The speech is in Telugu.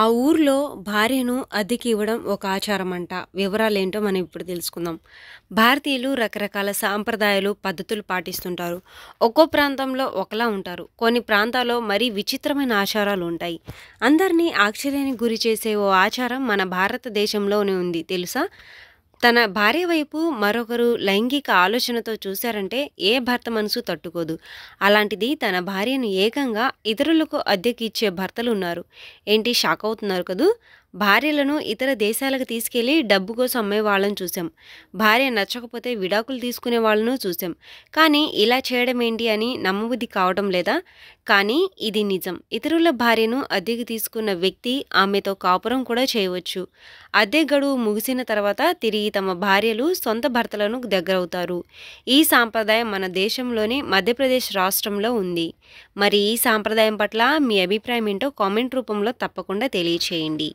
ఆ ఊర్లో భార్యను అద్దెకి ఇవ్వడం ఒక ఆచారం అంట వివరాలేంటో మనం ఇప్పుడు తెలుసుకుందాం భారతీయులు రకరకాల సాంప్రదాయాలు పద్ధతులు పాటిస్తుంటారు ఒక్కో ప్రాంతంలో ఒకలా ఉంటారు కొన్ని ప్రాంతాల్లో మరీ విచిత్రమైన ఆచారాలు ఉంటాయి అందరినీ ఆశ్చర్యానికి గురి చేసే ఓ ఆచారం మన భారతదేశంలోనే ఉంది తెలుసా తన భార్య వైపు మరొకరు లైంగిక ఆలోచనతో చూశారంటే ఏ భర్త మనసు తట్టుకోదు అలాంటిది తన భార్యను ఏకంగా ఇతరులకు అద్దెకిచ్చే ఇచ్చే భర్తలు ఉన్నారు ఏంటి షాక్ అవుతున్నారు కదూ భార్యలను ఇతర దేశాలకు తీసుకెళ్లి డబ్బు కోసం అమ్మే చూశాం భార్య నచ్చకపోతే విడాకులు తీసుకునే వాళ్ళను చూసాం కానీ ఇలా చేయడం ఏంటి అని నమ్మబుద్ధి కావడం లేదా కానీ ఇది నిజం ఇతరుల భార్యను అద్దెకు తీసుకున్న వ్యక్తి ఆమెతో కాపురం కూడా చేయవచ్చు అద్దె గడువు ముగిసిన తర్వాత తిరిగి తమ భార్యలు సొంత భర్తలను దగ్గరవుతారు ఈ సాంప్రదాయం మన దేశంలోని మధ్యప్రదేశ్ రాష్ట్రంలో ఉంది మరి ఈ సాంప్రదాయం పట్ల మీ అభిప్రాయం ఏంటో కామెంట్ రూపంలో తప్పకుండా తెలియచేయండి